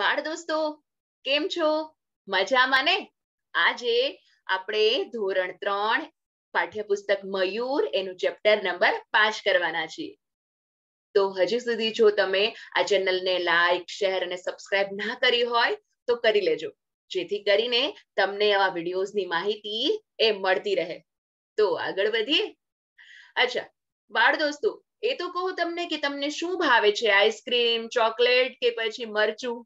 બાળ દોસ્તો કેમ છો મજામાં ને આજે આપણે ધોરણ ત્રણ પાઠ્યપુસ્તક મયુર એનું ચેપ્ટર નંબર પાંચ કરવાના છીએ તો હજી સુધી જો તમે આ ચેનલને લાઈક શેર અને સબસ્ક્રાઇબ ના કરી હોય તો કરી લેજો જેથી કરીને તમને આવા વિડીયોઝની માહિતી એ મળતી રહે તો આગળ વધીએ અચ્છા બાળ દોસ્તો એ તો કહું તમને કે તમને શું ભાવે છે આઈસ્ક્રીમ ચોકલેટ કે પછી મરચું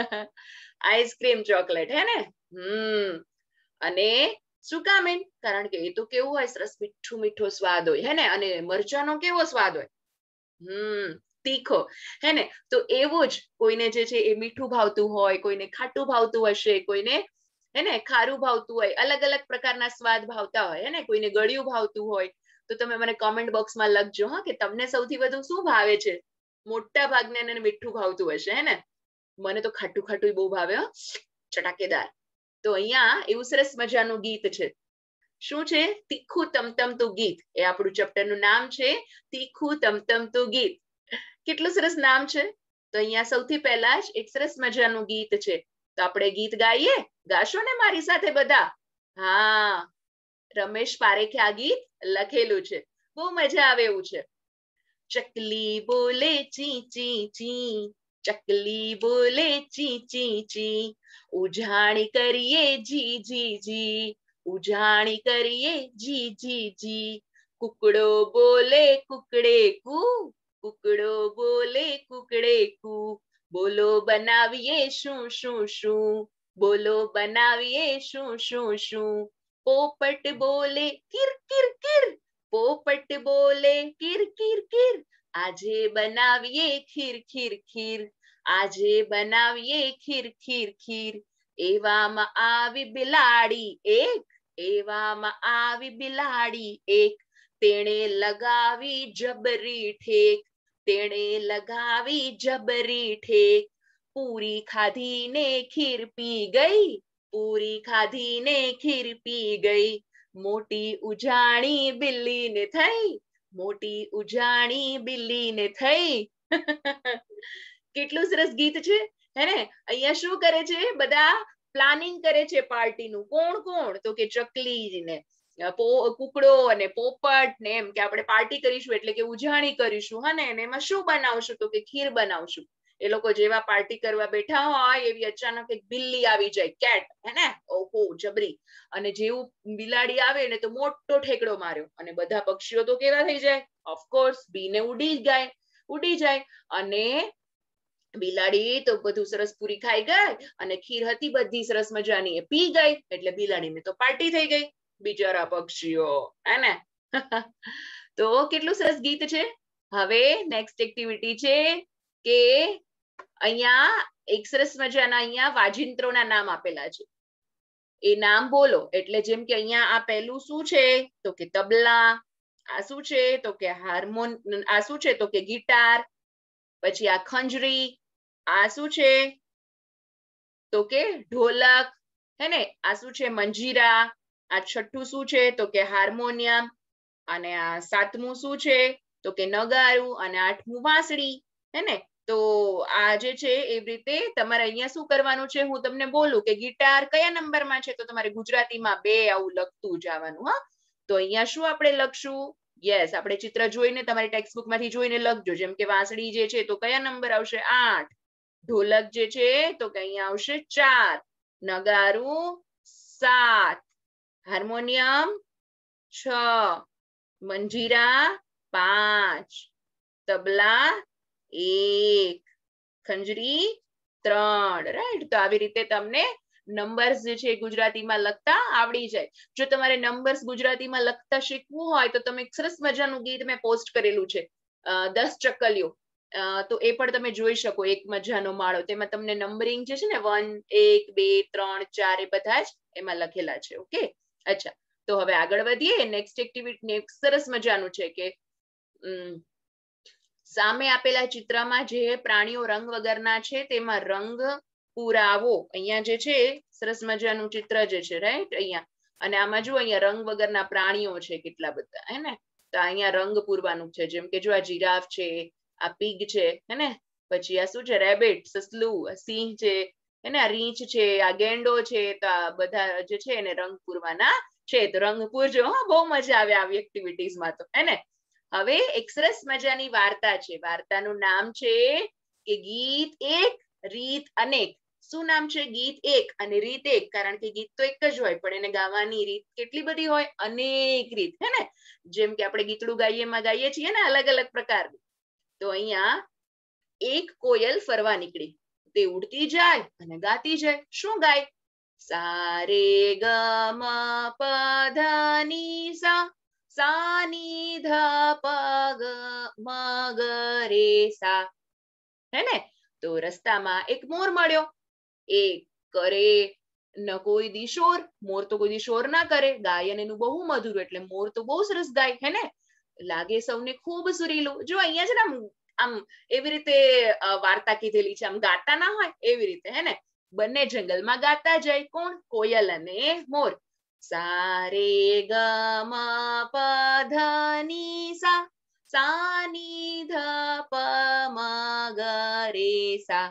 આઈસ્ક્રીમ ચોકલેટ હે ને હમ અને શું કામ એમ કારણ કે એ તો કેવું હોય સરસ મીઠું મીઠો સ્વાદ હોય હે ને અને મરચાનો કેવો સ્વાદ હોય હમ તીખો હે ને તો એવો જ કોઈને જે છે એ મીઠું ભાવતું હોય કોઈને ખાટું ભાવતું હશે કોઈને હે ને ખારું ભાવતું હોય અલગ અલગ પ્રકારના સ્વાદ ભાવતા હોય હે ને કોઈને ગળ્યું ભાવતું હોય તો તમે મને કોમેન્ટ બોક્સમાં લખજો હા કે તમને સૌથી વધુ શું ભાવે છે મોટા ભાગને એને મીઠું ભાવતું હશે હે ને મને તો ખાટું ખાટું બહુ ભાવે ચટાકેદાર તો અહીંયા એવું સરસ મજાનું ગીત છે શું છે તીખું તમતમતું ગીત એ આપણું ચેપ્ટરનું નામ છે તીખું તમતમતું ગીત કેટલું સરસ નામ છે તો અહીંયા સૌથી પહેલા જ એક સરસ મજાનું ગીત છે તો આપણે ગીત ગાઈએ ગાશો ને મારી સાથે બધા હા રમેશ પારેખે આ ગીત લખેલું છે બહુ મજા આવે એવું છે ચકલી બોલે ચી ચી ચી चकली बोले ची ची ची उजाणी करिए जी जी जी उजाणी करिए जी जी जी कुकड़ो बोले कुकड़े कु कुकड़ो बोले कुकड़े कु बोलो बनाविए शू शू शू बोलो बनाविए शू शू शू पोपट बोले किर किर किर पोपट बोले किर किर किर આજે બનાવીએ ખીર ખીર ખીર આજે બનાવીએ ખીર ખીર ખીર એવામાં આવી બિલાડી એક એવામાં આવી બિલાડી એક તેણે લગાવી જબરી ઠેક તેણે લગાવી જબરી ઠેક પૂરી ખાધીને ખીર પી ગઈ પૂરી ખાધીને ખીર પી ગઈ મોટી ઉજાણી બિલ્લીને થઈ મોટી ઉજાણી ને થઈ કેટલું સરસ ગીત છે હેને ને અહીંયા શું કરે છે બધા પ્લાનિંગ કરે છે પાર્ટીનું કોણ કોણ તો કે ચકલી ને કુકડો અને પોપટ ને એમ કે આપણે પાર્ટી કરીશું એટલે કે ઉજાણી કરીશું હા ને એમાં શું બનાવશું તો કે ખીર બનાવશું એ લોકો જેવા પાર્ટી કરવા બેઠા હોય એવી અચાનક એક બિલ્લી આવી જાય કેટ હે ને ઓહો જબરી અને જેવું બિલાડી આવે ને તો મોટો ઠેકડો માર્યો અને બધા પક્ષીઓ તો કેવા થઈ જાય ઓફકોર્સ બીને ઉડી જાય ઉડી જાય અને બિલાડી તો બધું સરસ પૂરી ખાઈ ગઈ અને ખીર હતી બધી સરસ મજાની એ પી ગઈ એટલે બિલાડીને તો પાર્ટી થઈ ગઈ બિચારા પક્ષીઓ હે ને તો કેટલું સરસ ગીત છે હવે નેક્સ્ટ એક્ટિવિટી છે કે અહીંયા એક્સરસ મજાના અહીંયા વાજિંત્રોના નામ આપેલા છે એ નામ બોલો એટલે જેમ કે અહીંયા આ પહેલું શું છે તો કે તબલા આ શું છે તો કે હાર્મોન આ શું છે તો કે ગિટાર પછી આ ખંજરી આ શું છે તો કે ઢોલક હે ને આ શું છે મંજીરા આ છઠ્ઠું શું છે તો કે હાર્મોનિયમ અને આ સાતમું શું છે તો કે નગારું અને આઠમું વાંસળી હે ને તો આ જે છે એવી રીતે તમારે અહીંયા શું કરવાનું છે હું તમને બોલું કે ગિટાર કયા નંબરમાં છે તો તમારે ગુજરાતીમાં બે આવું લખતું જવાનું હા તો અહીંયા શું આપણે લખશું યસ આપણે ચિત્ર જોઈને તમારી ટેક્સ્ટબુક માંથી જોઈને લખજો જેમ કે વાંસળી જે છે તો કયા નંબર આવશે આઠ ઢોલક જે છે તો અહીંયા આવશે ચાર નગારું સાત હાર્મોનિયમ છ મંજીરા પાંચ તબલા એક ખંજરી ત્રણ રાઈટ તો આવી રીતે તમને નંબર્સ જે છે ગુજરાતીમાં લખતા આવડી જાય જો તમારે નંબર્સ ગુજરાતીમાં લખતા શીખવું હોય તો તમે સરસ મજાનું ગીત મેં પોસ્ટ કરેલું છે દસ ચકલીઓ તો એ પણ તમે જોઈ શકો એક મજાનો માળો તેમાં તમને નંબરિંગ જે છે ને વન એક બે ત્રણ ચાર એ બધા જ એમાં લખેલા છે ઓકે અચ્છા તો હવે આગળ વધીએ નેક્સ્ટ એક્ટિવિટી નેક્સ્ટ સરસ મજાનું છે કે સામે આપેલા ચિત્રમાં જે પ્રાણીઓ રંગ વગરના છે તેમાં રંગ પુરાવો અહીંયા જે છે સરસ મજાનું ચિત્ર જે છે રાઈટ અહીંયા અને આમાં જો અહીંયા રંગ વગરના પ્રાણીઓ છે કેટલા બધા હે ને તો અહીંયા રંગ પૂરવાનું છે જેમ કે જો આ જીરાફ છે આ પીગ છે હે ને પછી આ શું છે રેબિટ સસલું સિંહ છે હે ને આ રીંછ છે આ ગેંડો છે તો આ બધા જે છે એને રંગ પૂરવાના છે તો રંગ પૂરજો બહુ મજા આવે આવી એક્ટિવિટીઝમાં તો હે ને હવે એક સરસ મજાની વાર્તા છે વાર્તાનું નામ છે કે ગીત એક રીત અનેક શું નામ છે ગીત એક અને રીત એક કારણ કે ગીત તો એક જ હોય પણ એને ગાવાની રીત કેટલી બધી હોય અનેક રીત હે ને જેમ કે આપણે ગીતડું ગાઈએ માં ગાઈએ છીએ ને અલગ અલગ પ્રકારની તો અહીંયા એક કોયલ ફરવા નીકળી તે ઉડતી જાય અને ગાતી જાય શું ગાય સારે ગ મ પ ધ સા સાનિધ પગ રે સા હે ને તો રસ્તામાં એક મોર મળ્યો એ કરે ન કોઈ દી મોર તો કોઈ દી ના કરે ગાયન એનું બહુ મધુર એટલે મોર તો બહુ સરસ ગાય હે ને લાગે સૌને ખૂબ સુરીલું જો અહીંયા છે ને આમ આમ એવી રીતે વાર્તા કીધેલી છે આમ ગાતા ના હોય એવી રીતે હે ને બંને જંગલમાં ગાતા જાય કોણ કોયલ અને મોર सारे ग पधनी सा સાની ધ પ મ ગ રે સા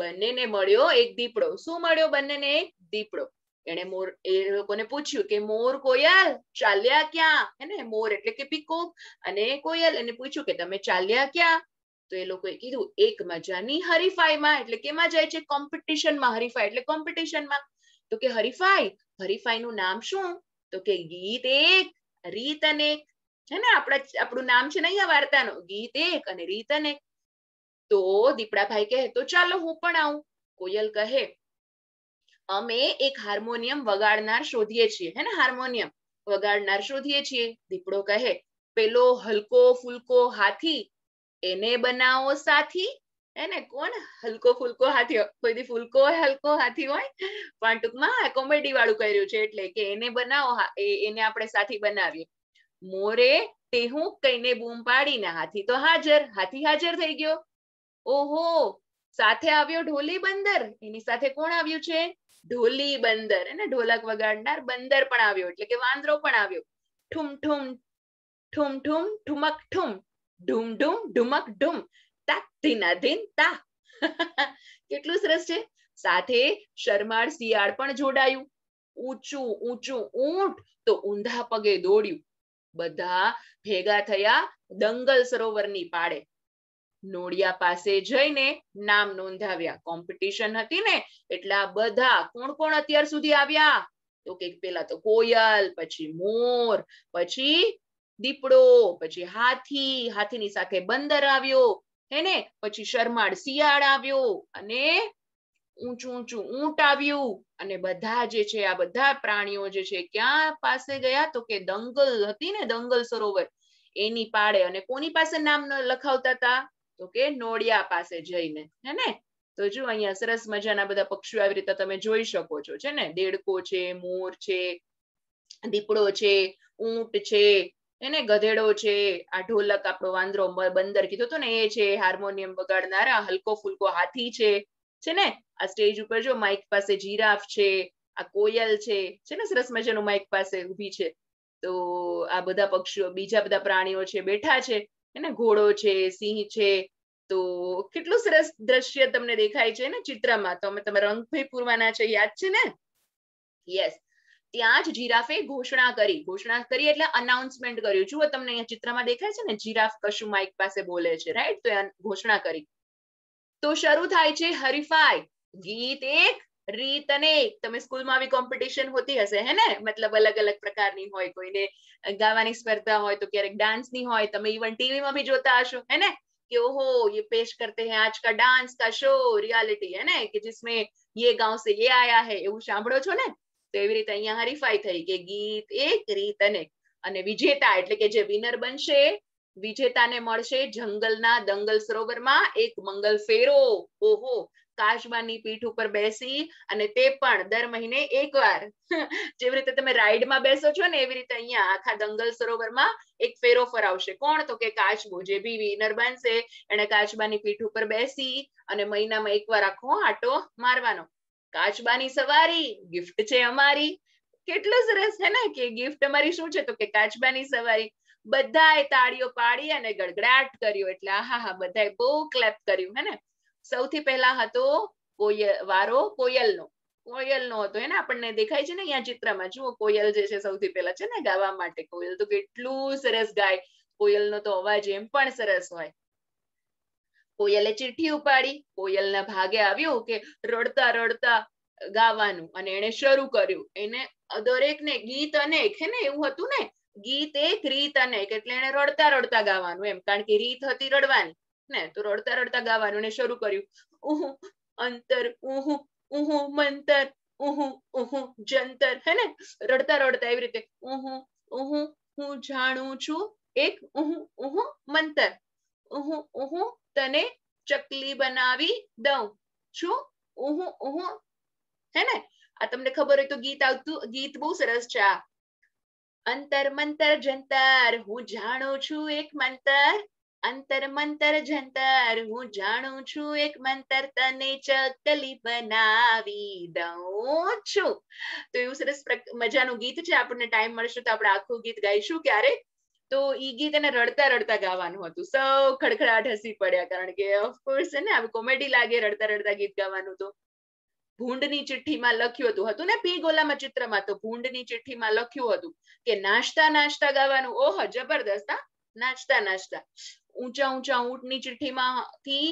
બંનેને મળ્યો એક દીપડો શું મળ્યો બંનેને એક દીપડો એને મોર એ લોકોને પૂછ્યું કે મોર કોયલ ચાલ્યા ક્યાં હે ને મોર એટલે કે પીકોક અને કોયલ એને પૂછ્યું કે તમે ચાલ્યા ક્યાં તો એ લોકોએ કીધું એક મજાની હરીફાઈમાં એટલે કેમાં જાય છે કોમ્પિટિશનમાં હરીફાઈ એટલે કોમ્પિટિશનમાં તો કે હરીફાઈ હરીફાઈનું નામ શું તો કે ગીત એક રીત અનેક હે ને આપણા આપણું નામ છે ને અહીંયા વાર્તાનું ગીત એક અને રીત અનેક તો દીપડાભાઈ કહે તો ચાલો હું પણ આવું કોયલ કહે અમે એક હાર્મોનિયમ વગાડનાર શોધીએ છીએ હે ને હાર્મોનિયમ વગાડનાર શોધીએ છીએ દીપડો કહે પેલો હલકો ફૂલકો હાથી એને બનાવો સાથી એને કોણ હલકો ફૂલકો હાથી કોઈ ફૂલકો હોય હલકો હાથી હોય પણ ટૂંકમાં કોમેડી વાળું કર્યું છે એટલે કે એને બનાવો એને આપણે સાથી બનાવીએ મોરે ટેહું કઈને બૂમ પાડીને હાથી તો હાજર હાથી હાજર થઈ ગયો ઓહો સાથે આવ્યો ઢોલી બંદર એની સાથે કોણ આવ્યું છે ઢોલી બંદર અને ઢોલક વગાડનાર બંદર પણ આવ્યો એટલે કે વાંદરો પણ આવ્યો ઠુમ ઠુમ ઠુમ ઠુમ ઠુમક ઠુમ ઢુમ ઢુમ ઢુમક ઢુમ તાતિના દિન તા કેટલું સરસ છે સાથે શરમાળ શિયાળ પણ જોડાયું ઊંચું ઊંચું ઊંટ તો ઊંધા પગે દોડ્યું બધા ભેગા થયા દંગલ સરોવરની પાડે નોડિયા પાસે જઈને નામ નોંધાવ્યા કોમ્પિટિશન હતી ને એટલા બધા કોણ કોણ અત્યાર સુધી આવ્યા તો કે પેલા તો કોયલ પછી મોર પછી દીપડો પછી હાથી હાથીની સાથે બંદર આવ્યો હે ને પછી શરમાળ શિયાળ આવ્યો અને ઊંચું ઊંચું ઊંટ આવ્યું અને બધા જે છે આ બધા પ્રાણીઓ જે છે ક્યાં પાસે ગયા તો કે દંગલ હતી ને દંગલ સરોવર એની પાડે અને કોની પાસે નામ લખાવતા હતા તો કે નોડિયા પાસે જઈને હેને તો જો અહીંયા સરસ મજાના બધા પક્ષીઓ આવી રીતે તમે જોઈ શકો છો છે ને દેડકો છે મોર છે દીપડો છે ઊંટ છે એને ગધેડો છે આ ઢોલક આપણો વાંદરો બંદર કીધું તો ને એ છે હાર્મોનિયમ બગાડનારા હલકો ફુલકો હાથી છે છે ને આ સ્ટેજ ઉપર જો માઇક પાસે જીરાફ છે આ કોયલ છે છે ને સરસ મજાનું માઇક પાસે ઊભી છે તો આ બધા પક્ષીઓ બીજા બધા પ્રાણીઓ છે બેઠા છે એને ઘોડો છે સિંહ છે તો કેટલું સરસ દ્રશ્ય તમને દેખાય છે ને ચિત્રમાં તો અમે તમે રંગ પૂરવાના છે યાદ છે ને યસ ત્યાં જ જીરાફે ઘોષણા કરી ઘોષણા કરી એટલે અનાઉન્સમેન્ટ કર્યું જુઓ તમને અહીંયા ચિત્રમાં દેખાય છે ને જીરાફ કશું માઇક પાસે બોલે છે રાઈટ તો ઘોષણા કરી તો શરૂ થાય છે હરીફાઈ ગીત એક રીત અનેક તમે સ્કૂલમાં આવી કોમ્પિટિશન હોતી હશે હે ને મતલબ અલગ અલગ પ્રકારની હોય કોઈને ગાવાની સ્પર્ધા હોય તો ક્યારેક ડાન્સની હોય તમે ઇવન ટીવીમાં બી જોતા હશો હે ને कि ओहो ये पेश करते हैं आज का डांस का शो रियलिटी है ना कि जिसमें ये गांव से ये आया है એવું સાંભળો છો ને તો એવી રીતે અહીંયા હરીફાઈ થઈ કે ગીત એક રીત અનેક અને વિજેતા એટલે કે જે વિનર બનશે વિજેતાને મળશે જંગલના દંગલ સરોવરમાં એક મંગલ ફેરો ઓહો કાશબાની પીઠ ઉપર બેસી અને તે પણ દર મહિને એકવાર જેવી રીતે તમે રાઈડમાં બેસો છો ને એવી રીતે અહીંયા આખા દંગલ સરોવરમાં એક ફેરો ફરાવશે કોણ તો કે કાચબો જે બી વિનર બનશે એને કાશબાની પીઠ ઉપર બેસી અને મહિનામાં એકવાર આખો આટો મારવાનો કાચબાની સવારી ગિફ્ટ છે અમારી કેટલું સરસ છે ને કે ગિફ્ટ અમારી શું છે તો કે કાચબાની સવારી બધાએ તાળીઓ પાડી અને ગડગડાટ કર્યો એટલે હા હા બધાએ બહુ ક્લેપ કર્યું હે ને સૌથી પહેલા હતો કોયલ વારો કોયલનો કોયલનો હતો હે ને આપણને દેખાય છે ને અહીંયા ચિત્રમાં જુઓ કોયલ જે છે સૌથી પહેલા છે ને ગાવા માટે કોયલ તો કેટલું સરસ ગાય કોયલનો તો અવાજ એમ પણ સરસ હોય કોયલે ચીઠી ઉપાડી કોયલના ભાગે આવ્યું કે રડતા રડતા ગાવાનું અને એણે શરૂ કર્યું એને દરેકને ગીત અનેક હે ને એવું હતું ને ગીત એક રીત અનેક એટલે એને રડતા રડતા ગાવાનું એમ કારણ કે રીત હતી રડવાની ને તો રડતા રડતા ગાવાનું એને શરૂ કર્યું ઉહ અંતર ઉહું ઉહું મંતર ઉહું ઉહું જંતર હે ને રડતા રડતા એવી રીતે ઉહ ઉહ હું જાણું છું એક ઉહ ઉહું મંતર હું તને ચકલી બનાવી દઉં છું હું હું હે ને આ તમને ખબર હોય તો ગીત આવતું ગીત બહુ સરસ છે આ અંતર મંતર જંતર હું જાણું છું એક મંતર અંતર મંતર જંતર હું જાણું છું એક મંતર તને ચકલી બનાવી દઉં છું તો એવું સરસ મજાનું ગીત છે આપણને ટાઈમ મળશે તો આપણે આખું ગીત ગાઈશું ક્યારેક તો ઈ ગીત એને રડતા રડતા ગાવાનું હતું સૌ ખડખડાટ હસી પડ્યા કારણ કે ઓફકોર્સ ને હવે કોમેડી લાગે રડતા રડતા ગીત ગાવાનું તો ભૂંડની ચિઠ્ઠીમાં લખ્યું હતું હતું ને પી ગોલામાં ચિત્રમાં તો ભૂંડની ચિઠ્ઠીમાં લખ્યું હતું કે નાસ્તા નાસ્તા ગાવાનું ઓહ જબરદસ્ત નાચતા નાચતા ઊંચા ઊંચા ઊંટની ચિઠ્ઠીમાં થી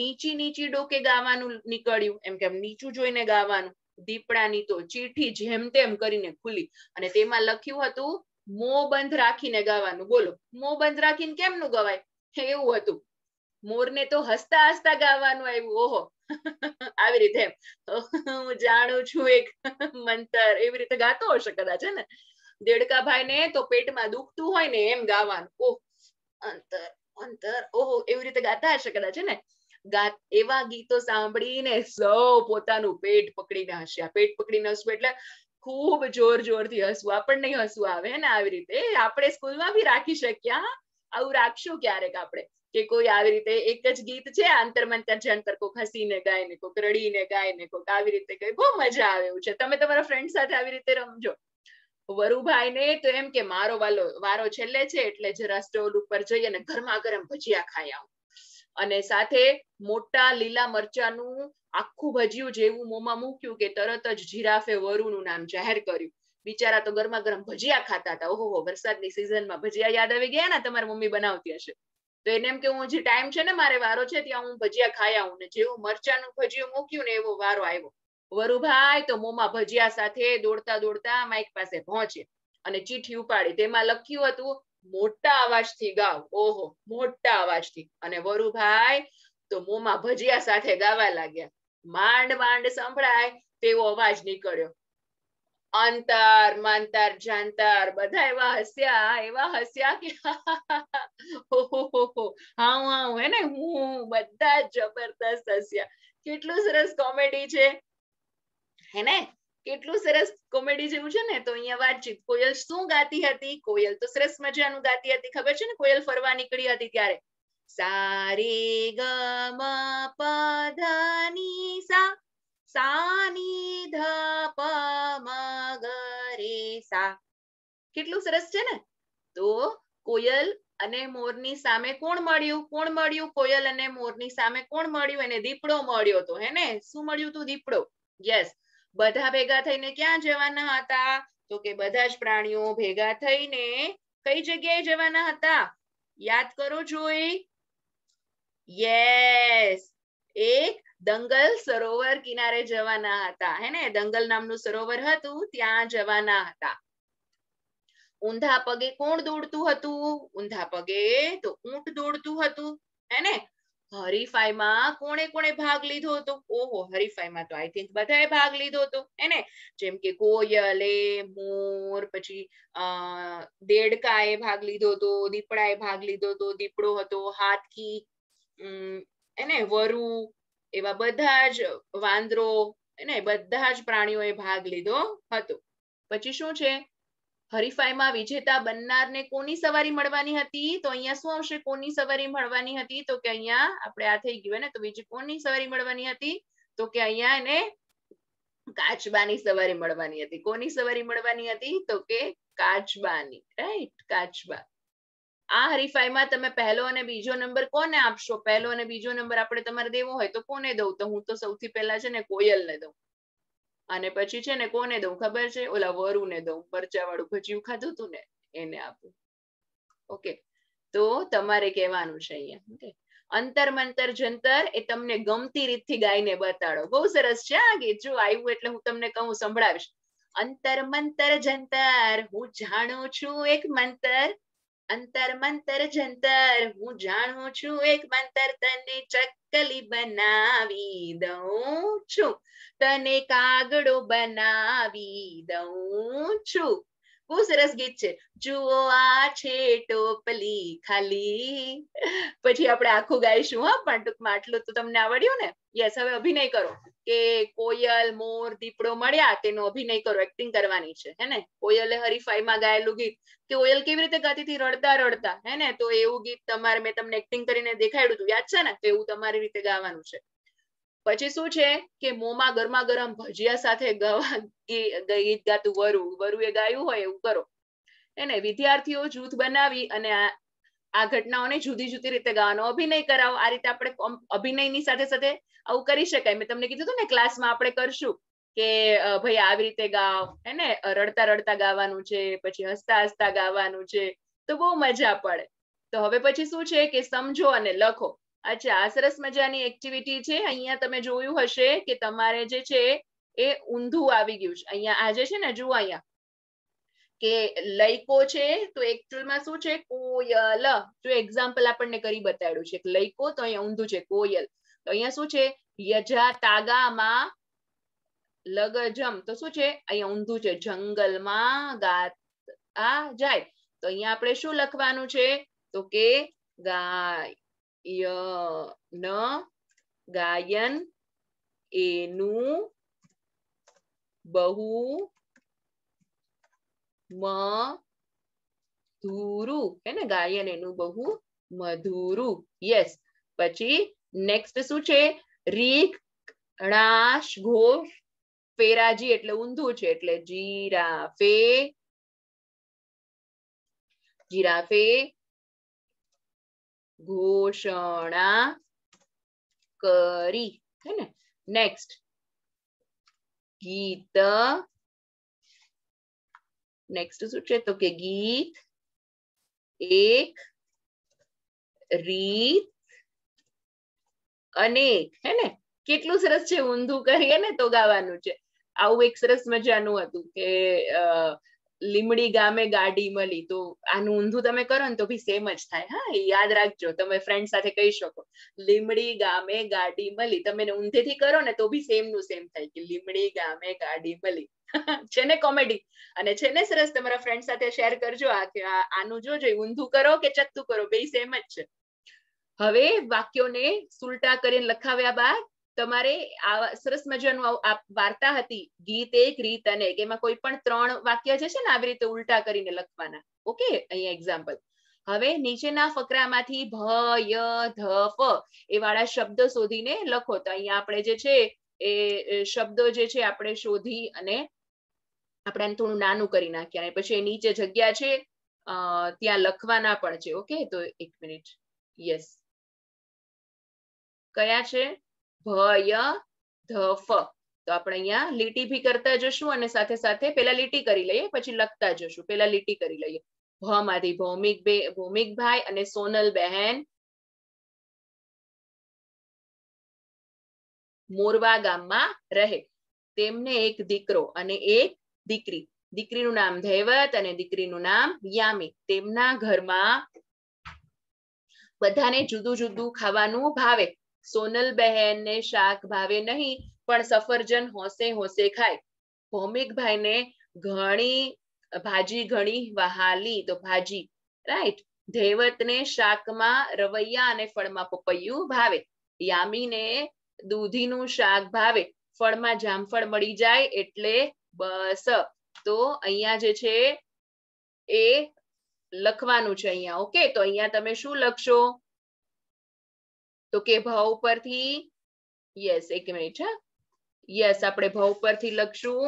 નીચી નીચી ડોકે ગાવાનું નીકળ્યું એમ કેમ નીચું જોઈને ગાવાનું દીપડાની તો ચીઠી જેમ તેમ કરીને ખુલી અને તેમાં લખ્યું હતું મો બંધ રાખીને ગાવાનું બોલો મો બંધ રાખીને કેમનું ગવાય એવું હતું મોરને તો હસતા હસતા ગાવાનું આવ્યું ઓહો આવી રીતે હું જાણું છું એક મંતર એવી રીતે ગાતો હશે કદાચ ને દેડકાભાઈ ને તો પેટમાં દુખતું હોય ને એમ ગાવાનું ઓહ અંતર અંતર ઓહો એવી રીતે ગાતા હશે કદાચ ને એવા ગીતો સાંભળીને સૌ પોતાનું પેટ પકડીને હસ્યા પેટ પકડીને હસવું એટલે ખૂબ જોર જોરથી હસવું આપણને હસવું આવે ને આવી રીતે આપણે સ્કૂલમાં બી રાખી શક્યા આવું રાખશું ક્યારેક આપણે કે કોઈ આવી રીતે એક જ ગીત છે આંતર મંતર જંતર કોક હસીને ગાય ને કોક રડીને ગાય ને કોક આવી રીતે ગાય બહુ મજા આવે એવું છે તમે તમારા ફ્રેન્ડ સાથે આવી રીતે રમજો વરુભાઈ ને તો એમ કે મારો વાલો વારો છેલ્લે છે એટલે જરા સ્ટોલ ઉપર જઈ અને ગરમા ગરમ ભજીયા ખાઈ આવું અને સાથે મોટા લીલા મરચાનું આખું ભજીયું જેવું મોમાં મૂક્યું કે તરત જ જીરાફે વરુનું નામ જાહેર કર્યું બિચારા તો ગરમા ગરમ ભજીયા ખાતા હતા ઓહો વરસાદની સિઝનમાં ભજીયા યાદ આવી ગયા ને તમારી મમ્મી બનાવતી હશે તો એને એમ કે હું જે ટાઈમ છે ને મારે વારો છે ત્યાં હું ભજીયા ખાઈ આવું ને જેવું મરચાનું ભજીયું મૂક્યું ને એવો વારો આવ્યો વરુભાઈ તો મોમાં ભજીયા સાથે દોડતા દોડતા માઇક પાસે પહોંચ્યા અને ચીઠી ઉપાડી તેમાં લખ્યું હતું મોટા અવાજથી ગાવ ઓહો મોટા અવાજથી અને વરુભાઈ તો મોમાં ભજીયા સાથે ગાવા લાગ્યા માંડ માંડ સંભળાય તેવો અવાજ નીકળ્યો અંતર મંતર જંતર બધા એવા હસ્યા એવા હસ્યા કે હા હા હે ને હું બધા જબરદસ્ત હસ્યા કેટલું સરસ કોમેડી છે હેને કેટલું સરસ કોમેડી જેવું છે ને તો અહીંયા વાતચીત કોયલ શું ગાતી હતી કોયલ તો સરસ મજાનું ગાતી હતી ખબર છે ને કોયલ ફરવા નીકળી હતી ત્યારે સારે ધ પધની સા સાની ધ પ રે સા કેટલું સરસ છે ને તો કોયલ અને મોરની સામે કોણ મળ્યું કોણ મળ્યું કોયલ અને મોરની સામે કોણ મળ્યું એને દીપડો મળ્યો તો હે ને શું મળ્યું તું દીપડો યસ બધા ભેગા થઈને ક્યાં જવાના હતા તો કે બધા જ પ્રાણીઓ ભેગા થઈને કઈ જગ્યાએ જવાના હતા યાદ કરો જોઈ યસ એક દંગલ સરોવર કિનારે જવાના હતા હે ને દંગલ નામનું સરોવર હતું ત્યાં જવાના હતા ઊંધા પગે કોણ દોડતું હતું ઊંધા પગે તો ઊંટ દોડતું હતું હે ને હરીફાઈમાં કોણે કોણે ભાગ લીધો હતો ઓહો હરીફાઈમાં તો આઈ થિંક બધાએ ભાગ લીધો હતો હે ને જેમ કે કોયલે મોર પછી દેડકાએ ભાગ લીધો હતો દીપડાએ ભાગ લીધો હતો દીપડો હતો હાથકી એને વરુ એવા બધા જ વાંદરો એને બધા જ પ્રાણીઓએ ભાગ લીધો હતો પછી શું છે હરીફાઈમાં વિજેતા બનનારને કોની સવારી મળવાની હતી તો અહીંયા શું આવશે કોની સવારી મળવાની હતી તો કે અહીંયા આપણે આ થઈ ગયું ને તો બીજી કોની સવારી મળવાની હતી તો કે અહીંયા એને કાચબાની સવારી મળવાની હતી કોની સવારી મળવાની હતી તો કે કાચબાની રાઈટ કાચબા આ હરીફાઈમાં તમે પહેલો અને બીજો નંબર કોને આપશો પહેલો અને બીજો નંબર આપણે તમારે દેવો હોય તો કોને દઉં તો હું તો સૌથી પહેલા છે ને કોયલને દઉં અને પછી છે ને કોને દઉં ખબર છે ઓલા વરુને દઉં મરચા વાળું ભજીયું ખાધું હતું ને એને આપું ઓકે તો તમારે કહેવાનું છે અહીંયા ઓકે અંતર મંતર જંતર એ તમને ગમતી રીતથી ગાઈને બતાડો બહુ સરસ છે આ ગીત જો આવ્યું એટલે હું તમને કહું સંભળાવીશ અંતર મંતર જંતર હું જાણું છું એક મંતર અંતર મંતર જંતર હું જાણું છું એક મંતર તને ચકલી બનાવી દઉં છું તને કાગડો બનાવી દઉં છું બહુ સરસ ગીત છે જુઓ આ છે ટોપલી ખાલી પછી આપણે આખું ગાઈશું હા પણ ટૂંકમાં આટલું તો તમને આવડ્યું ને યસ હવે અભિનય કરો કે કોયલ મોર દીપડો મળ્યા તેનો અભિનય કરો એક્ટિંગ કરવાની છે હે ને કોયલે હરીફાઈમાં ગાયેલું ગીત કે કોયલ કેવી રીતે ગાતી હતી રડતા રડતા હે ને તો એવું ગીત તમારે મેં તમને એક્ટિંગ કરીને દેખાડ્યું હતું યાદ છે ને તો એવું તમારી રીતે ગાવાનું છે પછી શું છે કે મોંમાં ગરમા ગરમ ભજીયા સાથે ગીત ગાતું વરુ વરુએ ગાયું હોય એવું કરો એને વિદ્યાર્થીઓ જૂથ બનાવી અને આ ઘટનાઓને જુદી જુદી રીતે ગાવાનો અભિનય કરાવો આ રીતે આપણે અભિનયની સાથે સાથે આવું કરી શકાય મેં તમને કીધું હતું ને ક્લાસમાં આપણે કરશું કે ભાઈ આવી રીતે ગાવ હે ને રડતા રડતા ગાવાનું છે પછી હસતા હસતા ગાવાનું છે તો બહુ મજા પડે તો હવે પછી શું છે કે સમજો અને લખો અચ્છા આ સરસ મજાની એક્ટિવિટી છે અહીંયા તમે જોયું હશે કે તમારે જે છે એ ઊંધું આવી ગયું છે અહીંયા આજે છે ને જુઓ અહીંયા કે લૈકો છે તો એકચ્યુઅલમાં શું છે કોયલ જો એક્ઝામ્પલ આપણને કરી બતાડ્યું છે લૈકો તો અહીંયા ઊંધું છે કોયલ તો અહીંયા શું છે યજા તાગામાં લગજમ તો શું છે અહીંયા ઊંધું છે જંગલમાં ગાતા જાય તો અહીંયા આપણે શું લખવાનું છે તો કે ગાય ય ન ગાયન એનું બહુ મધુરું હે ને ગાયન એનું બહુ મધુરું યસ પછી નેક્સ્ટ શું છે રીક ણાશ ઘોષ ફેરાજી એટલે ઊંધું છે એટલે જીરાફે જીરાફે ઘોષણા કરી હે ને નેક્સ્ટ ગીત નેક્સ્ટ શું છે તો કે ગીત એક રીત અનેક હે ને કેટલું સરસ છે ઊંધું કરીએ ને તો ગાવાનું છે આવું એક સરસ મજાનું હતું કે અ લીમડી ગામે ગાડી મળી તો આનું ઊંધું તમે કરો ને તો બી સેમ જ થાય હા યાદ રાખજો તમે ફ્રેન્ડ સાથે કહી શકો લીમડી ગામે ગાડી મળી તમે ઊંધે થી કરો ને તો બી સેમ નું સેમ થાય કે લીમડી ગામે ગાડી મળી છે ને કોમેડી અને છે ને સરસ તમારા ફ્રેન્ડ સાથે શેર કરજો આ કે આનું જોજો ઊંધું કરો કે ચત્તુ કરો બે સેમ જ છે હવે વાક્યોને સુલટા કરીને લખાવ્યા બાદ તમારે આ સરસ મજાનું આ વાર્તા હતી ગીત એક રીત અને એમાં કોઈ પણ ત્રણ વાક્ય જે છે ને આવી રીતે ઉલટા કરીને લખવાના ઓકે અહીંયા એક્ઝામ્પલ હવે નીચેના ફકરામાંથી ભ ય ધ ફ એ વાળા શબ્દો શોધીને લખો તો અહીંયા આપણે જે છે એ શબ્દો જે છે આપણે શોધી અને આપણે થોડું નાનું કરી નાખ્યા અને પછી નીચે જગ્યા છે ત્યાં લખવાના પણ છે ઓકે તો એક મિનિટ યસ કયા છે ભય ધફ તો આપણે અહીંયા લીટી ભી કરતા જશું અને સાથે સાથે પેલા લીટી કરી લઈએ પછી લખતા જશું પેલા લીટી કરી લઈએ ભ માંથી ભૌમિક બે ભૌમિક ભાઈ અને સોનલ બહેન મોરવા ગામમાં રહે તેમને એક દીકરો અને એક દીકરી દીકરીનું નામ ધૈવત અને દીકરીનું નામ યામી તેમના ઘરમાં બધાને જુદું જુદું ખાવાનું ભાવે સોનલ બહેન ને શાક ભાવે નહીં પણ સફરજન હોસે હોસે ખાય ભૌમિકભાઈ ને ઘણી ભાજી ઘણી વહાલી તો ભાજી રાઈટ ધેવતને શાકમાં રવૈયા અને ફળમાં પપૈયું ભાવે યામીને દૂધીનું શાક ભાવે ફળમાં જામફળ મળી જાય એટલે બસ તો અહીંયા જે છે એ લખવાનું છે અહીંયા ઓકે તો અહીંયા તમે શું લખશો તો કે ભવ ઉપર થી યસ 1 મિનિટ યસ આપણે ભવ ઉપર થી લખશું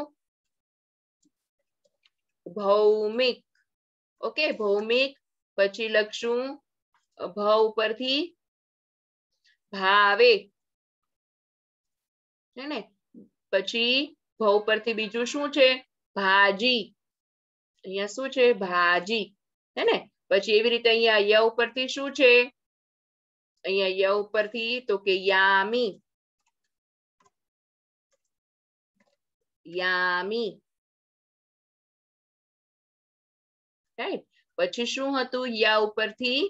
ભૌમિક ઓકે ભૌમિક પછી લખશું ભવ ઉપર થી bhave હે ને પછી ભવ પર થી બીજું શું છે ભાજી અહીંયા શું છે ભાજી હે ને પછી આવી રીતે અહીંયા ય ઉપર થી શું છે અહીંયા ય ઉપરથી તો કે યામી યામી રાઈટ પછી શું હતું યા ઉપરથી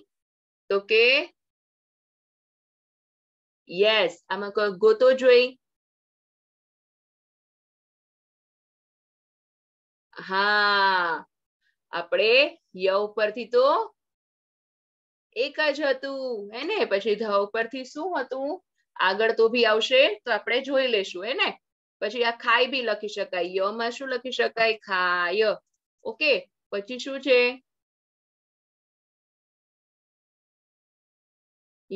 તો કે યસ આમાં કોઈ ગોતો જોઈ હા આપણે ય ઉપરથી તો એક જ હતું હે ને પછી ધ ઉપરથી શું હતું આગળ તો બી આવશે તો આપણે જોઈ લેશું હે ને પછી આ ખાય બી લખી શકાય ય શું લખી શકાય ખાય ઓકે પછી શું છે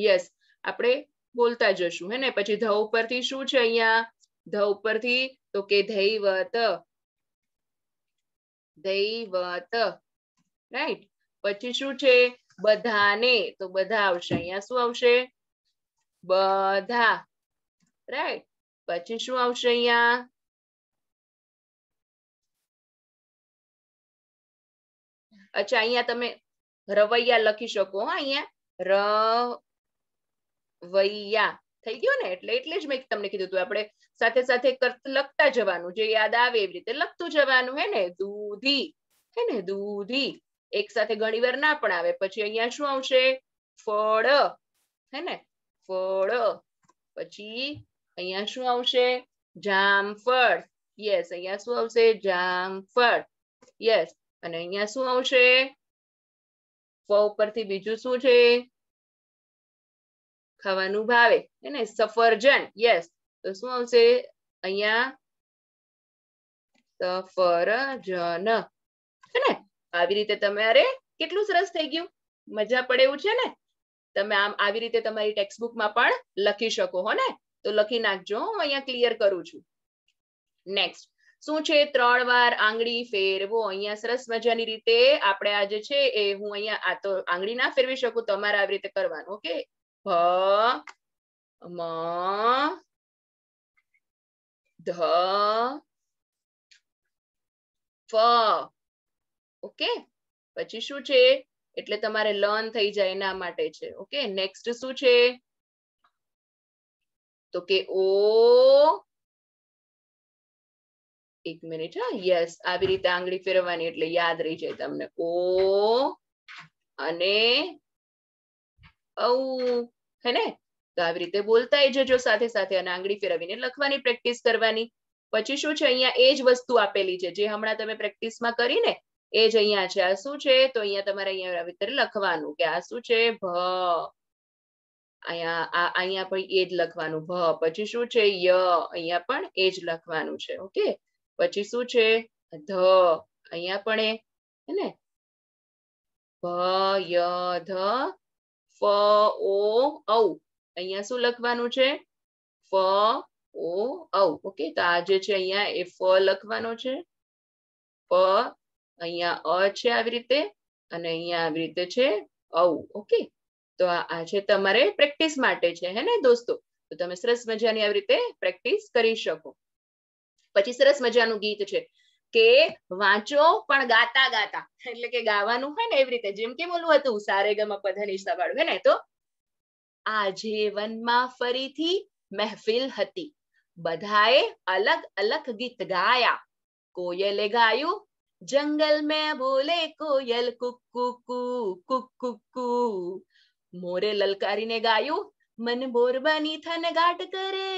યસ આપણે બોલતા જશું હે ને પછી ધ ઉપરથી શું છે અહીંયા ધ ઉપરથી તો કે ધૈવત દૈવત રાઈટ પછી શું છે બધાને તો બધા આવશે અહીંયા શું આવશે બધા રાઈટ પછી શું આવશે અહીંયા અચ્છા અહીંયા તમે રવૈયા લખી શકો હા અહીંયા રવૈયા થઈ ગયો ને એટલે એટલે જ મેં તમને કીધું હતું આપણે સાથે સાથે લખતા જવાનું જે યાદ આવે એવી રીતે લખતું જવાનું હે ને દૂધી હે ને દૂધી એક સાથે ઘણી વાર ના પણ આવે પછી અહીંયા શું આવશે ફળ હે ને ફળ પછી અહીંયા શું આવશે જામફળ યસ અહીંયા શું આવશે જામફળ યસ અને અહીંયા શું આવશે ફ ઉપરથી બીજું શું છે ખાવાનું ભાવે હે ને સફરજન યસ તો શું આવશે અહીંયા સફરજન આવી રીતે તમે અરે કેટલું સરસ થઈ ગયું મજા પડે એવું છે ને તમે આમ આવી રીતે તમારી ટેક્સ્ટબુકમાં પણ લખી શકો હો ને તો લખી નાખજો હું અહીંયા ક્લિયર કરું છું નેક્સ્ટ શું છે ત્રણ વાર આંગળી ફેરવો અહીંયા સરસ મજાની રીતે આપણે આ જે છે એ હું અહીંયા આ તો આંગળી ના ફેરવી શકું તમારે આવી રીતે કરવાનું ઓકે ભ મ ધ ફ ઓકે પછી શું છે એટલે તમારે લર્ન થઈ જાય એના માટે છે ઓકે નેક્સ્ટ શું છે તો કે ઓ એક મિનિટ હા યસ આવી રીતે આંગળી ફેરવવાની એટલે યાદ રહી જાય તમને ઓ અને ઔ હે ને તો આવી રીતે બોલતા જજો સાથે સાથે અને આંગળી ફેરવીને લખવાની પ્રેક્ટિસ કરવાની પછી શું છે અહીંયા એ જ વસ્તુ આપેલી છે જે હમણાં તમે પ્રેક્ટિસમાં કરી ને એ જ અહીંયા છે આ શું છે તો અહીંયા તમારે અહીંયા આવી લખવાનું કે આ શું છે ભ અહીંયા આ અહીંયા પણ એ જ લખવાનું ભ પછી શું છે ય અહીંયા પણ એ જ લખવાનું છે ઓકે પછી શું છે ધ અહીંયા પણ એ હે ને ભ ય ધ ફ ઓ ઔ અહીંયા શું લખવાનું છે ફ ઓ ઔ ઓકે તો આ જે છે અહીંયા એ ફ લખવાનો છે ફ અહીંયા અ છે આવી રીતે અને અહીંયા આવી રીતે છે ઔ ઓકે તો આ છે તમારે પ્રેક્ટિસ માટે છે હે ને દોસ્તો તો તમે સરસ મજાની આવી રીતે પ્રેક્ટિસ કરી શકો પછી સરસ મજાનું ગીત છે કે વાંચો પણ ગાતા ગાતા એટલે કે ગાવાનું હોય ને એવી રીતે જેમ કે બોલવું હતું સારે ગમા પધની સવાળું હે ને તો આજે વનમાં ફરીથી મહેફિલ હતી બધાએ અલગ અલગ ગીત ગાયા કોયલે ગાયું जंगल में बोले कोयल कुक्कू कुक्कू મોરે લલકારીને ગાયું મન મોરબાની થનગાટ કરે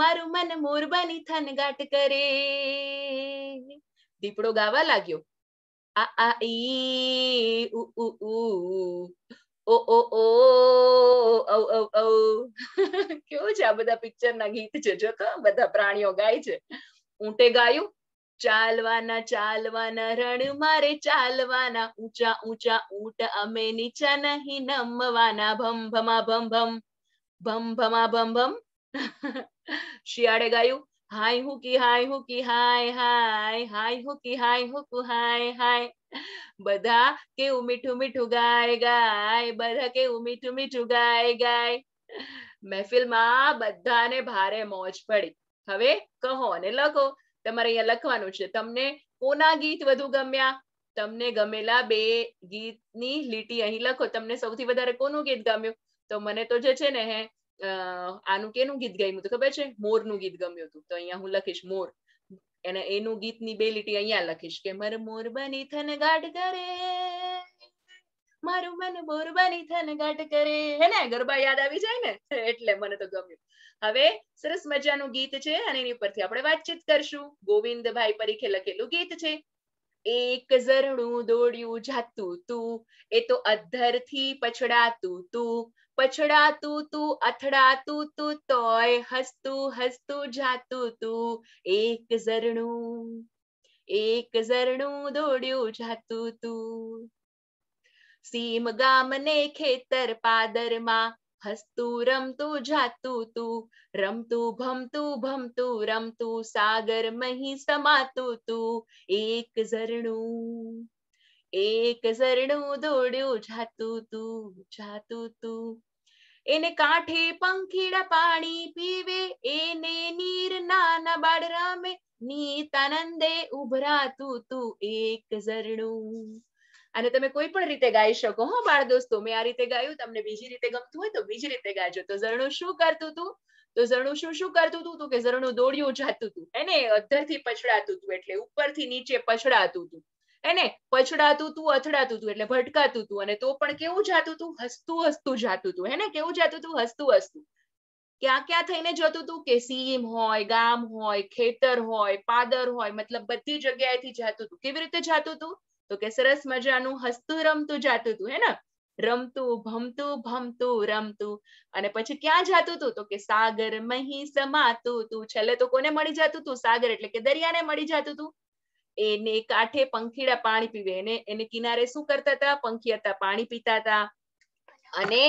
મારું મન મોરબાની ગાટ કરે દીપડો ગાવા લાગ્યો આ આ ઈ ઉ ઉ ઉ ઓ ઓ ઓ ઓ ઔ ઔ કેવું છે આ બધા પિક્ચર ના ગીત છે જો તો બધા પ્રાણીઓ ગાય છે ઊંટે ગાયું ચાલવાના ચાલવાના રણ મારે ચાલવાના ઊંચા ઊંચા ઊંટ અમે નીચા નહીં નમવાના ભમ ભમા ભમ ભમ શિયાળે ગાયું હાય હું કી હાય હું કી હાય હાય હાય હું કી હાય હું કુ હાય હાય બધા કેવું મીઠું મીઠું ગાય ગાય બધા કેવું મીઠું મીઠું ગાય ગાય મહેફિલમાં બધાને ભારે મોજ પડી હવે કહો અને લખો તમારે અહીંયા લખવાનું છે તમને કોના ગીત વધુ ગમ્યા તમને ગમેલા બે ગીતની લીટી અહીં લખો તમને સૌથી વધારે કોનું ગીત ગમ્યું તો મને તો જે છે ને હે આનું કેનું ગીત ગમ્યું હતું ખબર છે મોરનું ગીત ગમ્યું હતું તો અહીંયા હું લખીશ મોર એને એનું ગીતની બે લીટી અહીંયા લખીશ કે મારું મોર બની થન ગાટ કરે મારું મન મોર બની થન ગાટ કરે હે ને ગરબા યાદ આવી જાય ને એટલે મને તો ગમ્યું હવે સરસ મજાનું ગીત છે અને એની ઉપરથી આપણે વાતચીત કરશું ગોવિંદભાઈ પરીખે લખેલું ગીત છે એક ઝરણું દોડ્યું જાતું તું એ તો અધર પછડાતું તું પછડાતું તું અથડાતું તું તોય હસતું હસતું જાતું તું એક ઝરણું એક ઝરણું દોડ્યું જાતું તું સીમ ગામ ને ખેતર પાદરમાં हस्तु रमतु जातु तु रमतु भमतु भमतु रमतु सागर मही समातु तू एक झरणू एक झरणू दौड्यो जातु तू जातु तू એને કાંઠે પંખીડા પાણી પીવે એને નીર નાના બાળ રમે નીત આનંદે ઉભરાતું તું એક ઝરણું અને તમે કોઈ પણ રીતે ગાઈ શકો હો બાળ દોસ્તો મેં આ રીતે ગાયું તમને બીજી રીતે ગમતું હોય તો બીજી રીતે ગાજો તો ઝરણું શું કરતું હતું તો ઝરણું શું શું કરતું હતું તું કે ઝરણું દોડ્યું જાતું હતું હે ને અધ્ધરથી પછડાતું હતું એટલે ઉપરથી નીચે પછડાતું હતું એને પછડાતું તું અથડાતું તું એટલે ભટકાતું તું અને તો પણ કેવું જાતું તું હસતું હસતું જાતું તું હે ને કેવું જાતું તું હસતું હસતું ક્યાં ક્યાં થઈને જતું તું કે સીમ હોય ગામ હોય ખેતર હોય પાદર હોય મતલબ બધી જગ્યાએથી જાતું તું કેવી રીતે જાતું તું તો કે સરસ મજાનું હસતું રમતું જાતું હતું હે ને રમતું ભમતું ભમતું રમતું અને પછી ક્યાં જાતું તું તો કે સાગર મહી સમાતું તું છેલ્લે તો કોને મળી જાતું તું સાગર એટલે કે દરિયાને મળી જાતું તું એને કાંઠે પંખીડા પાણી પીવે એને એને કિનારે શું કરતા હતા પંખી હતા પાણી પીતા હતા અને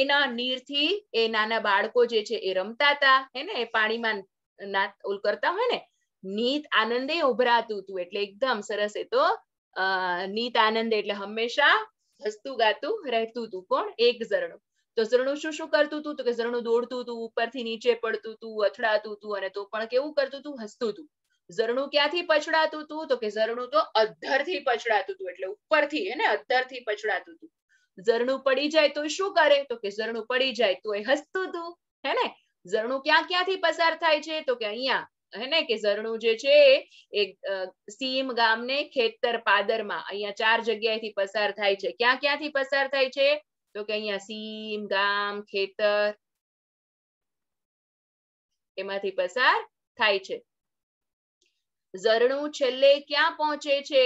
એના નીરથી એ નાના બાળકો જે છે એ રમતા હતા હે ને એ પાણીમાં નાત ઓલ કરતા હોય ને નીત આનંદે ઉભરાતું હતું એટલે એકદમ સરસ એ તો નીત આનંદ એટલે હંમેશા હસતું ગાતું રહેતું હતું કોણ એક ઝરણું તો ઝરણું શું શું કરતું હતું તો કે ઝરણું દોડતું હતું ઉપરથી નીચે પડતું હતું અથડાતું હતું અને તો પણ કેવું કરતું હતું હસતું હતું ઝરણું ક્યાંથી પછડાતું હતું તો કે ઝરણું તો અધ્ધરથી પછડાતું હતું એટલે ઉપરથી હે ને અધ્ધરથી પછડાતું હતું ઝરણું પડી જાય તો શું કરે તો કે ઝરણું પડી જાય તો એ હસતું હતું હે ને ઝરણું ક્યાં ક્યાંથી પસાર થાય છે તો કે અહીંયા હે કે ઝરણું જે છે એ સીમ ગામને ખેતર પાદરમાં અહીંયા ચાર જગ્યાએથી પસાર થાય છે ક્યાં ક્યાંથી પસાર થાય છે તો કે અહીંયા સીમ ગામ ખેતર એમાંથી પસાર થાય છે ઝરણું છેલ્લે ક્યાં પહોંચે છે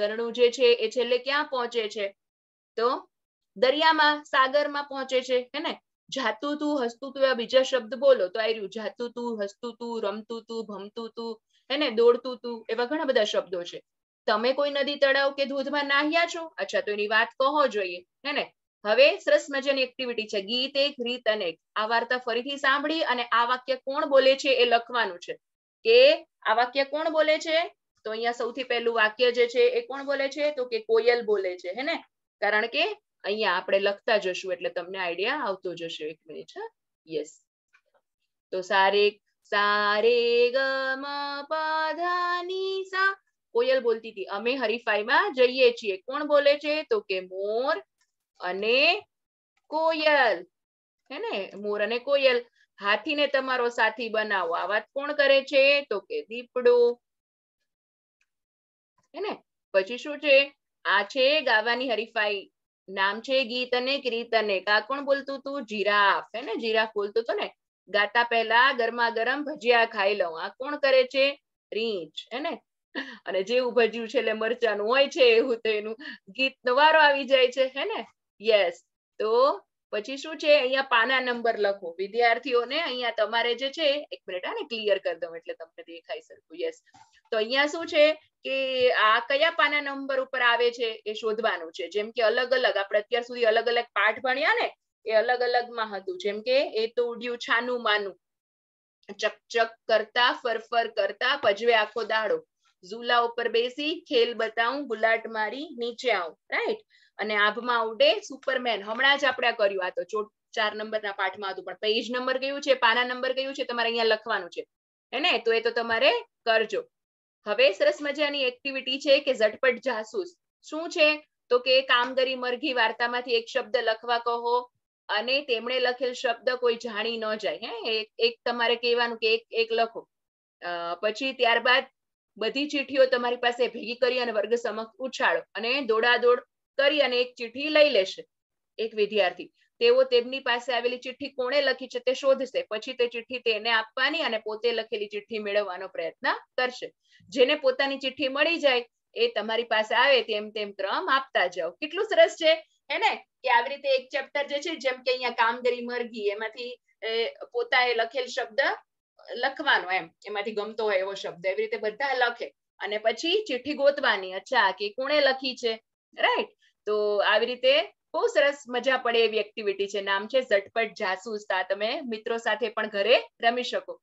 ઝરણું જે છે એ છેલ્લે ક્યાં પહોંચે છે તો દરિયામાં સાગરમાં પહોંચે છે હે જાતું તું હસતું તું એવા બીજા શબ્દ બોલો તો આવી રહ્યું જાતું તું હસતું તું રમતું તું ભમતું તું હે ને દોડતું તું એવા ઘણા બધા શબ્દો છે તમે કોઈ નદી તળાવ કે ધોધમાં નાહ્યા છો અચ્છા તો એની વાત કહો જોઈએ હે ને હવે સરસ મજાની એક્ટિવિટી છે ગીત એક રીત અને આ વાર્તા ફરીથી સાંભળી અને આ વાક્ય કોણ બોલે છે એ લખવાનું છે કે આ વાક્ય કોણ બોલે છે તો અહીંયા સૌથી પહેલું વાક્ય જે છે એ કોણ બોલે છે તો કે કોયલ બોલે છે હે ને કારણ કે અહીંયા આપણે લખતા જશું એટલે તમને આઈડિયા આવતો જશે એક મિનિટ હા યસ તો સારે સારે ગ મ પ ધ ની સા કોયલ બોલતી હતી અમે હરીફાઈમાં જઈએ છીએ કોણ બોલે છે તો કે મોર અને કોયલ હે ને મોર અને કોયલ હાથીને તમારો સાથી બનાવો આ વાત કોણ કરે છે તો કે દીપડો હે ને પછી શું છે આ છે ગાવાની હરીફાઈ નામ છે ગીત અને કીર્તને કા કોણ બોલતું તું જીરાફ હે જીરાફ બોલતું તું ને ગાતા પહેલા ગરમા ગરમ ભજીયા ખાઈ લઉં આ કોણ કરે છે રીંચ હે અને જેવું ભજ્યું છે એટલે મરચાનું હોય છે એવું તો એનું ગીત વારો આવી જાય છે હે ને યસ તો પછી શું છે અહીંયા પાના નંબર લખો વિદ્યાર્થીઓને અહીંયા તમારે જે છે એક મિનિટ હા ને ક્લિયર કરી દઉં એટલે તમને દેખાઈ સરખું યસ તો અહીંયા શું છે કે આ કયા પાના નંબર ઉપર આવે છે એ શોધવાનું છે જેમ કે અલગ અલગ આપણે અત્યાર સુધી અલગ અલગ પાઠ ભણ્યા ને એ અલગ અલગ માં હતું જેમ કે એ તો ઉડ્યું છાનું માનું ચકચક કરતા ફરફર કરતા પજવે આખો દાડો ઝૂલા ઉપર બેસી ખેલ બતાવું ગુલાટ મારી નીચે આવું રાઈટ અને આભમાં ઉડે સુપરમેન હમણાં જ આપણે કર્યું આ તો ચો ચાર નંબરના પાઠમાં હતું પણ પેજ નંબર કયું છે પાના નંબર કયું છે તમારે અહીંયા લખવાનું છે હે ને તો એ તો તમારે કરજો હવે સરસ મજાની એક્ટિવિટી છે કે ઝટપટ જાસૂસ શું છે તો કે કામગરી મરઘી વાર્તામાંથી એક શબ્દ લખવા કહો અને તેમણે લખેલ શબ્દ કોઈ જાણી ન જાય હે એક તમારે કહેવાનું કે એક એક લખો પછી ત્યારબાદ બધી ચિઠ્ઠીઓ તમારી પાસે ભેગી કરી અને વર્ગ સમક્ષ ઉછાળો અને દોડાદોડ કરી અને એક ચિઠ્ઠી લઈ લેશે એક વિદ્યાર્થી તેઓ તેમની પાસે આવેલી ચિઠ્ઠી કોણે લખી છે તે શોધશે પછી તે ચિઠ્ઠી તેને આપવાની અને પોતે લખેલી ચિઠ્ઠી મેળવવાનો પ્રયત્ન કરશે જેને પોતાની ચિઠ્ઠી મળી જાય એ તમારી પાસે આવે તેમ તેમ ક્રમ આપતા જાઓ કેટલું સરસ છે હે કે આવી રીતે એક ચેપ્ટર જે છે જેમ કે અહીંયા કામગીરી મરઘી એમાંથી પોતાએ લખેલ શબ્દ લખવાનો એમ એમાંથી ગમતો હોય એવો શબ્દ એવી રીતે બધા લખે અને પછી ચિઠ્ઠી ગોતવાની અચ્છા કે કોણે લખી છે રાઈટ તો આવી રીતે બહુ સરસ મજા પડે એવી એક્ટિવિટી છે નામ છે ઝટપટ તા તમે મિત્રો સાથે પણ ઘરે રમી શકો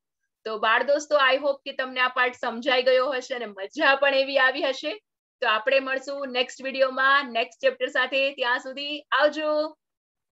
તો બાળ દોસ્તો આઈ હોપ કે તમને આ પાર્ટ સમજાઈ ગયો હશે અને મજા પણ એવી આવી હશે તો આપણે મળશું નેક્સ્ટ વિડીયોમાં નેક્સ્ટ ચેપ્ટર સાથે ત્યાં સુધી આવજો